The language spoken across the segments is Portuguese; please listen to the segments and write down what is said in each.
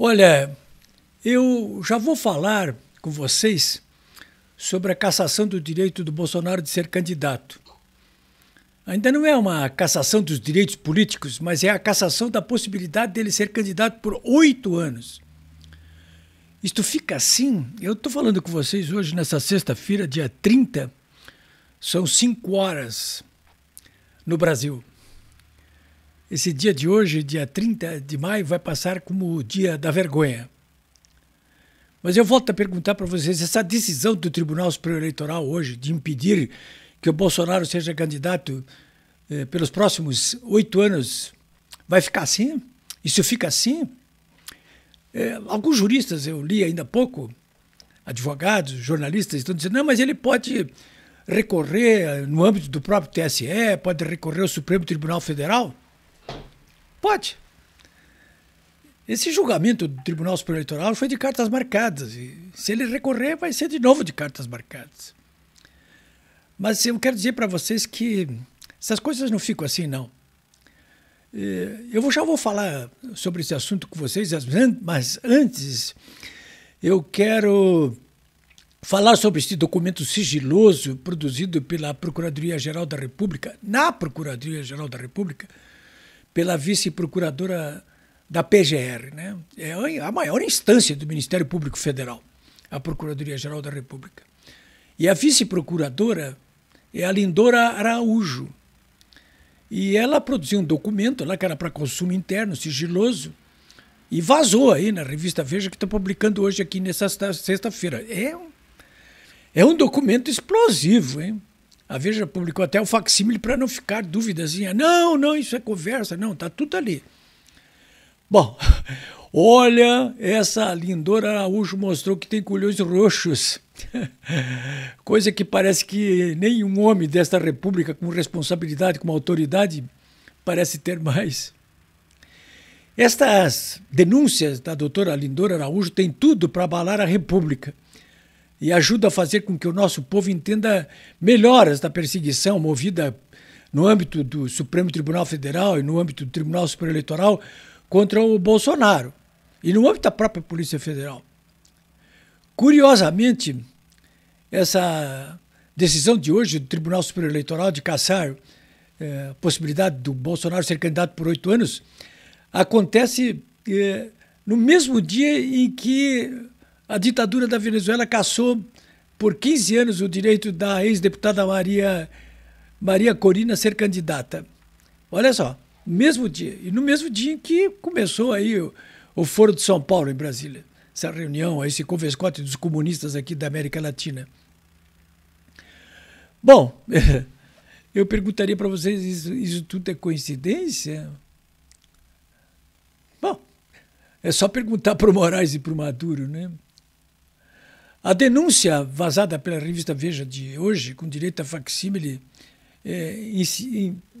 Olha, eu já vou falar com vocês sobre a cassação do direito do Bolsonaro de ser candidato. Ainda não é uma cassação dos direitos políticos, mas é a cassação da possibilidade dele ser candidato por oito anos. Isto fica assim? Eu estou falando com vocês hoje, nessa sexta-feira, dia 30, são cinco horas no Brasil. Esse dia de hoje, dia 30 de maio, vai passar como o dia da vergonha. Mas eu volto a perguntar para vocês: essa decisão do Tribunal Superior Eleitoral hoje de impedir que o Bolsonaro seja candidato eh, pelos próximos oito anos vai ficar assim? Isso fica assim? Eh, alguns juristas, eu li ainda há pouco, advogados, jornalistas, estão dizendo: não, mas ele pode recorrer no âmbito do próprio TSE, pode recorrer ao Supremo Tribunal Federal. Pode. Esse julgamento do Tribunal Superior Eleitoral foi de cartas marcadas. E se ele recorrer, vai ser de novo de cartas marcadas. Mas eu quero dizer para vocês que essas coisas não ficam assim, não. É, eu já vou falar sobre esse assunto com vocês, mas antes eu quero falar sobre este documento sigiloso produzido pela Procuradoria-Geral da República, na Procuradoria-Geral da República, pela vice-procuradora da PGR, né? É a maior instância do Ministério Público Federal, a Procuradoria-Geral da República. E a vice-procuradora é a Lindora Araújo. E ela produziu um documento lá que era para consumo interno, sigiloso, e vazou aí na revista Veja, que está publicando hoje aqui nessa sexta-feira. É, um, é um documento explosivo, hein? A Veja publicou até o facsímile para não ficar duvidazinha. Não, não, isso é conversa. Não, tá tudo ali. Bom, olha, essa lindora Araújo mostrou que tem colhões roxos. Coisa que parece que nenhum homem desta república com responsabilidade, com autoridade, parece ter mais. Estas denúncias da doutora Lindora Araújo têm tudo para abalar a República e ajuda a fazer com que o nosso povo entenda melhoras da perseguição movida no âmbito do Supremo Tribunal Federal e no âmbito do Tribunal Superior Eleitoral contra o Bolsonaro e no âmbito da própria Polícia Federal. Curiosamente, essa decisão de hoje do Tribunal Superior Eleitoral de caçar eh, a possibilidade do Bolsonaro ser candidato por oito anos acontece eh, no mesmo dia em que a ditadura da Venezuela caçou por 15 anos o direito da ex-deputada Maria, Maria Corina ser candidata. Olha só, mesmo dia. E no mesmo dia em que começou aí o, o Foro de São Paulo, em Brasília. Essa reunião, esse converscote dos comunistas aqui da América Latina. Bom, eu perguntaria para vocês: isso, isso tudo é coincidência? Bom, é só perguntar para o Moraes e para o Maduro, né? A denúncia vazada pela revista Veja de hoje, com direito a facsímile, é,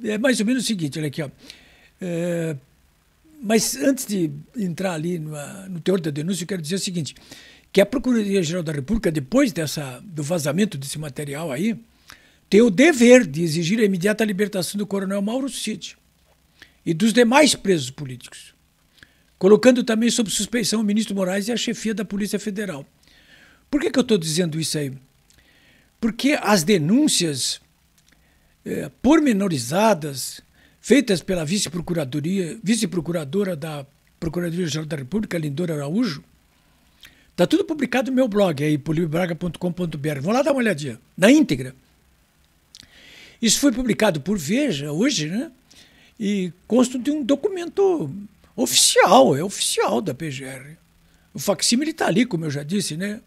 é, mais ou menos o seguinte, olha aqui, ó. É, mas antes de entrar ali no, no teor da denúncia, eu quero dizer o seguinte, que a Procuradoria-Geral da República, depois dessa, do vazamento desse material aí, tem o dever de exigir a imediata libertação do coronel Mauro Cid e dos demais presos políticos, colocando também sob suspeição o ministro Moraes e a chefia da Polícia Federal. Por que, que eu estou dizendo isso aí? Porque as denúncias é, pormenorizadas feitas pela vice-procuradoria, vice-procuradora da Procuradoria-Geral da República, Lindora Araújo, está tudo publicado no meu blog aí, polibraga.com.br. Vão lá dar uma olhadinha, na íntegra. Isso foi publicado por Veja hoje, né? E consta de um documento oficial, é oficial da PGR. O facsímile está ali, como eu já disse, né?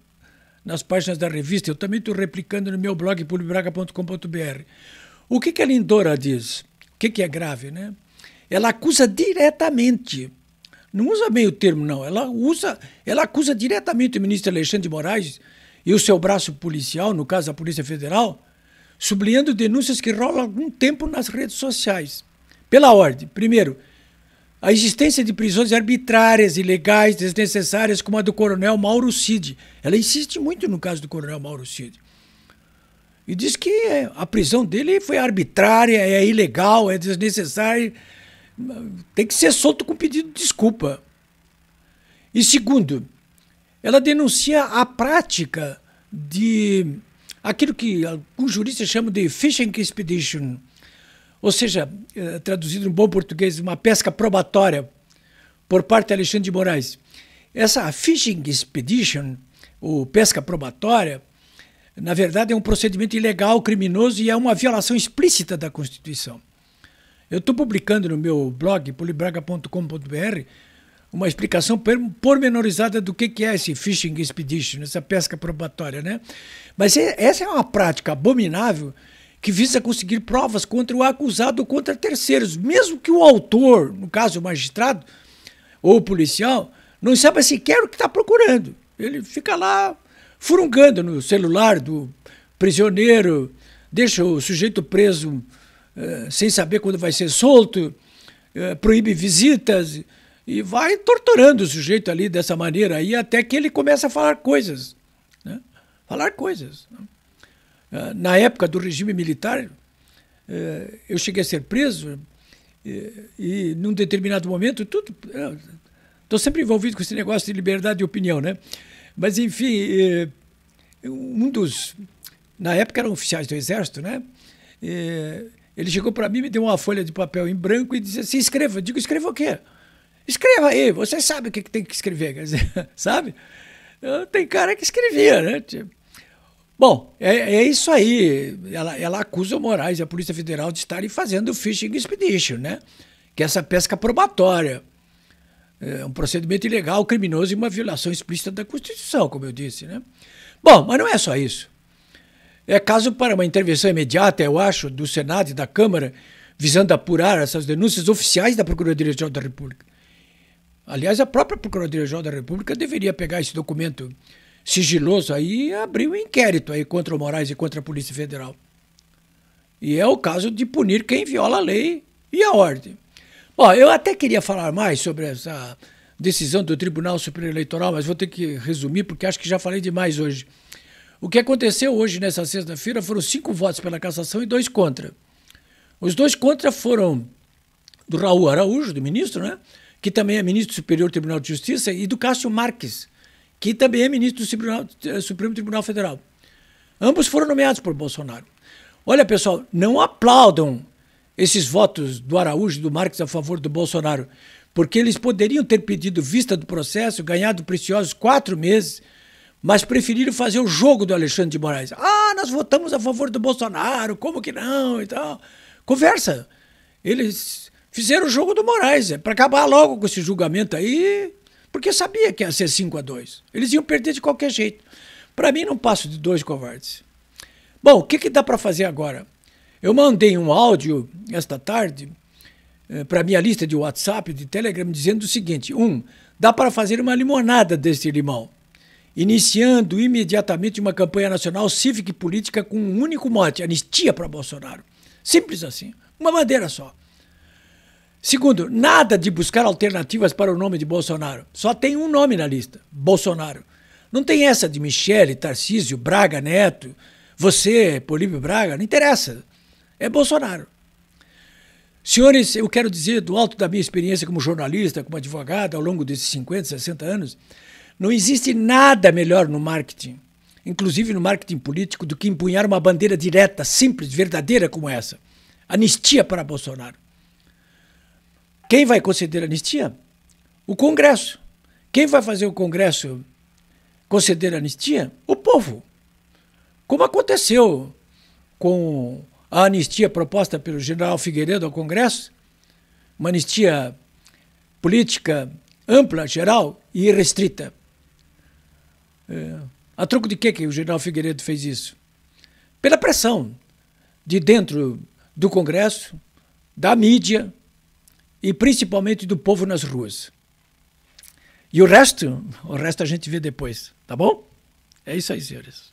nas páginas da revista, eu também estou replicando no meu blog publibraga.com.br. O que, que a Lindora diz? O que, que é grave, né? Ela acusa diretamente, não usa meio termo, não, ela usa, ela acusa diretamente o ministro Alexandre de Moraes e o seu braço policial, no caso a Polícia Federal, sublinhando denúncias que rolam há algum tempo nas redes sociais. Pela ordem, primeiro, a existência de prisões arbitrárias, ilegais, desnecessárias, como a do coronel Mauro Cid. Ela insiste muito no caso do coronel Mauro Cid. E diz que é, a prisão dele foi arbitrária, é ilegal, é desnecessária. Tem que ser solto com pedido de desculpa. E segundo, ela denuncia a prática de aquilo que alguns juristas chamam de fishing expedition, ou seja, eh, traduzido em bom português, uma pesca probatória por parte de Alexandre de Moraes. Essa fishing expedition, ou pesca probatória, na verdade é um procedimento ilegal, criminoso e é uma violação explícita da Constituição. Eu estou publicando no meu blog, polibraga.com.br, uma explicação pormenorizada do que é esse fishing expedition, essa pesca probatória. Né? Mas é, essa é uma prática abominável que visa conseguir provas contra o acusado ou contra terceiros, mesmo que o autor, no caso o magistrado ou o policial, não saiba sequer o que está procurando. Ele fica lá furungando no celular do prisioneiro, deixa o sujeito preso eh, sem saber quando vai ser solto, eh, proíbe visitas e vai torturando o sujeito ali dessa maneira aí até que ele começa a falar coisas. Né? Falar coisas. Né? Ah, na época do regime militar, eh, eu cheguei a ser preso e, eh, e num determinado momento, tudo. Estou eh, sempre envolvido com esse negócio de liberdade de opinião, né? Mas, enfim, um dos. Na época eram oficiais do Exército, né? Ele chegou para mim, me deu uma folha de papel em branco e disse assim: escreva. Eu digo: escreva o quê? Escreva aí, você sabe o que tem que escrever, quer dizer, sabe? Ah, tem cara que escrevia, né? Tipo, Bom, é, é isso aí. Ela, ela acusa o Moraes e a Polícia Federal de estarem fazendo fishing expedition, né? Que é essa pesca probatória. É um procedimento ilegal, criminoso e uma violação explícita da Constituição, como eu disse, né? Bom, mas não é só isso. É caso para uma intervenção imediata, eu acho, do Senado e da Câmara, visando apurar essas denúncias oficiais da Procuradoria-Geral da República. Aliás, a própria Procuradoria-Geral da República deveria pegar esse documento sigiloso aí abriu um inquérito aí contra o Moraes e contra a Polícia Federal. E é o caso de punir quem viola a lei e a ordem. Bom, eu até queria falar mais sobre essa decisão do Tribunal Superior Eleitoral, mas vou ter que resumir porque acho que já falei demais hoje. O que aconteceu hoje, nessa sexta-feira, foram cinco votos pela cassação e dois contra. Os dois contra foram do Raul Araújo, do ministro, né? que também é ministro do Superior Tribunal de Justiça, e do Cássio Marques, que também é ministro do Supremo, eh, Supremo Tribunal Federal. Ambos foram nomeados por Bolsonaro. Olha, pessoal, não aplaudam esses votos do Araújo e do Marques a favor do Bolsonaro, porque eles poderiam ter pedido vista do processo, ganhado preciosos quatro meses, mas preferiram fazer o jogo do Alexandre de Moraes. Ah, nós votamos a favor do Bolsonaro, como que não Então, Conversa. Eles fizeram o jogo do Moraes, é para acabar logo com esse julgamento aí porque sabia que ia ser 5 a 2 Eles iam perder de qualquer jeito. Para mim, não passo de dois covardes. Bom, o que, que dá para fazer agora? Eu mandei um áudio esta tarde eh, para minha lista de WhatsApp, de Telegram, dizendo o seguinte: um, dá para fazer uma limonada deste limão, iniciando imediatamente uma campanha nacional cívica e política com um único mote: anistia para Bolsonaro. Simples assim, uma madeira só. Segundo, nada de buscar alternativas para o nome de Bolsonaro. Só tem um nome na lista: Bolsonaro. Não tem essa de Michele, Tarcísio, Braga Neto, você, Políbio Braga, não interessa. É Bolsonaro. Senhores, eu quero dizer, do alto da minha experiência como jornalista, como advogado, ao longo desses 50, 60 anos, não existe nada melhor no marketing, inclusive no marketing político, do que empunhar uma bandeira direta, simples, verdadeira como essa: anistia para Bolsonaro. Quem vai conceder anistia? O Congresso. Quem vai fazer o Congresso conceder anistia? O povo. Como aconteceu com a anistia proposta pelo general Figueiredo ao Congresso, uma anistia política ampla, geral e irrestrita. É. A troco de que, que o general Figueiredo fez isso? Pela pressão de dentro do Congresso, da mídia, e principalmente do povo nas ruas. E o resto, o resto a gente vê depois, tá bom? É isso aí, senhores.